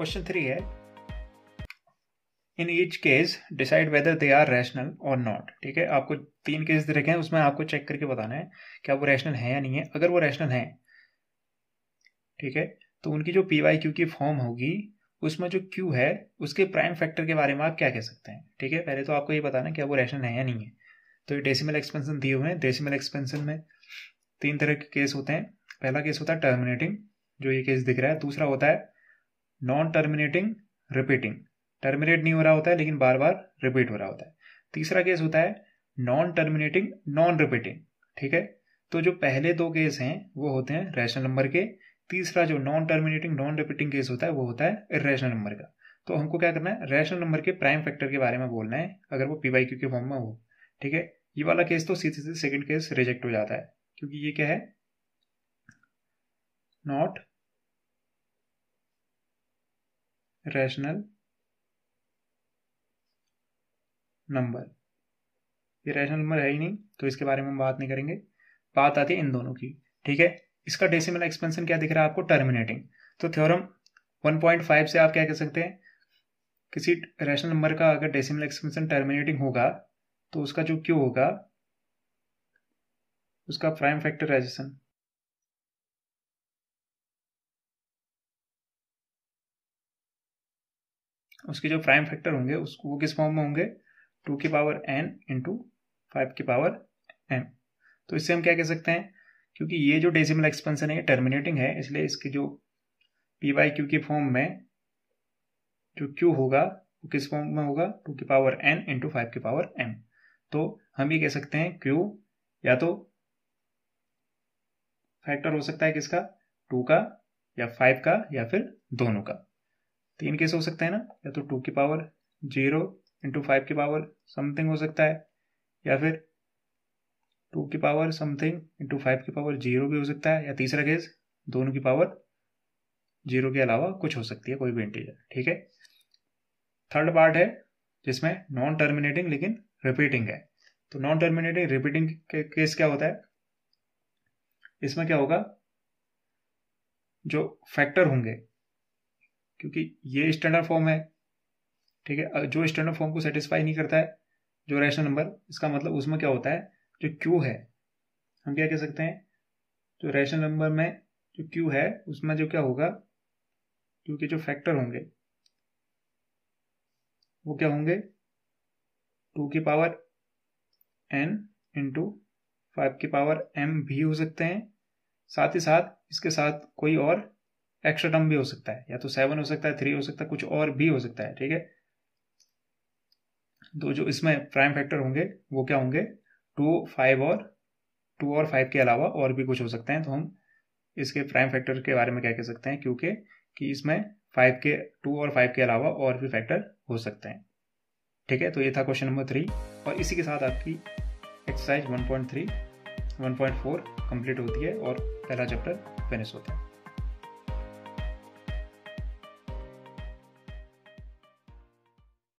question three है in each case decide whether they are rational और not ठीक है आपको तीन केस दे रखे हैं उसमें आपको चेक करके बताना है क्या वो रैशनल है या नहीं है अगर वो रैशनल है ठीक है तो उनकी जो पी वाई क्यू की फॉर्म होगी उसमें जो क्यू है उसके प्राइम फैक्टर के बारे में आप क्या कह सकते हैं ठीक है पहले तो आपको ये बताना क्या वो रैशनल है या नहीं है तो ये डेसिमल एक्सपेंसन दिए हुए हैं डेसिमल एक्सपेंसन में तीन तरह के केस होते हैं पहला केस होता है टर्मिनेटिंग जो ये केस दिख रहा है दूसरा होता है नॉन टर्मिनेटिंग रिपीटिंग टर्मिनेट नहीं हो रहा होता है लेकिन बार बार रिपीट हो रहा होता है तीसरा केस होता है नॉन टर्मिनेटिंग नॉन रिपीटिंग ठीक है तो जो पहले दो केस हैं वो होते हैं रैशनल नंबर के तीसरा जो non terminating non repeating case होता है वो होता है इेशनल नंबर का तो हमको क्या करना है रैशनल नंबर के प्राइम फैक्टर के बारे में बोलना है अगर वो पी वाई क्यू के फॉर्म में हो ठीक है ये वाला केस तो सीधे सीधे सेकेंड केस रिजेक्ट हो जाता है क्योंकि ये क्या है नॉट रैशनल नंबर ये रैशनल नंबर है ही नहीं तो इसके बारे में हम बात नहीं करेंगे बात आती है इन दोनों की ठीक है इसका डेसिमल एक्सपेंशन क्या दिख रहा है आपको टर्मिनेटिंग तो थ्योरम 1.5 से आप क्या कह सकते हैं किसी रैशनल नंबर का अगर डेसिमल एक्सपेंशन टर्मिनेटिंग होगा तो उसका जो क्यों होगा उसका प्राइम फैक्टराइजेशन उसके जो प्राइम फैक्टर होंगे उसको वो किस फॉर्म में होंगे टू की पावर एन इंटू फाइव की पावर एम तो इससे हम क्या कह सकते हैं क्योंकि ये जो डेसिमल एक्सपेंशन है ये टर्मिनेटिंग है इसलिए इसके जो पी वाई क्यू के फॉर्म में जो क्यू होगा वो किस फॉर्म में होगा टू की पावर एन इंटू फाइव की पावर एम तो हम ये कह सकते हैं क्यू या तो फैक्टर हो सकता है किसका टू का या फाइव का या फिर दोनों का तीन केस हो सकते हैं ना या तो टू की पावर जीरो इंटू फाइव की पावर समथिंग हो सकता है या फिर टू की पावर समथिंग इंटू फाइव की पावर जीरो भी हो सकता है या तीसरा केस दोनों की पावर जीरो के अलावा कुछ हो सकती है कोई भी इंटीजर ठीक है थर्ड पार्ट है जिसमें नॉन टर्मिनेटिंग लेकिन रिपीटिंग है तो नॉन टर्मिनेटिंग रिपीटिंग के केस क्या होता है इसमें क्या होगा जो फैक्टर होंगे क्योंकि ये स्टैंडर्ड फॉर्म है ठीक है जो स्टैंडर्ड फॉर्म को सेटिस्फाई नहीं करता है जो रैशनल नंबर इसका मतलब उसमें क्या होता है जो क्यू है हम क्या कह सकते हैं जो रैशनल नंबर में जो क्यू है उसमें जो क्या होगा क्यू के जो फैक्टर होंगे वो क्या होंगे टू की पावर एन इंटू फाइव की पावर एम भी हो सकते हैं साथ ही साथ इसके साथ कोई और एक्स्ट्रा टर्म भी हो सकता है या तो सेवन हो सकता है थ्री हो सकता है कुछ और भी हो सकता है ठीक है तो जो इसमें प्राइम फैक्टर होंगे वो क्या होंगे टू फाइव और टू और फाइव के अलावा और भी कुछ हो सकते हैं तो हम इसके प्राइम फैक्टर के बारे में क्या कह सकते हैं क्योंकि कि इसमें फाइव के टू और फाइव के अलावा और भी फैक्टर हो सकते हैं ठीक है तो ये था क्वेश्चन नंबर थ्री और इसी के साथ आपकी एक्सरसाइज 1.3, 1.4 कंप्लीट होती है और पहला चैप्टर फिनिश होता है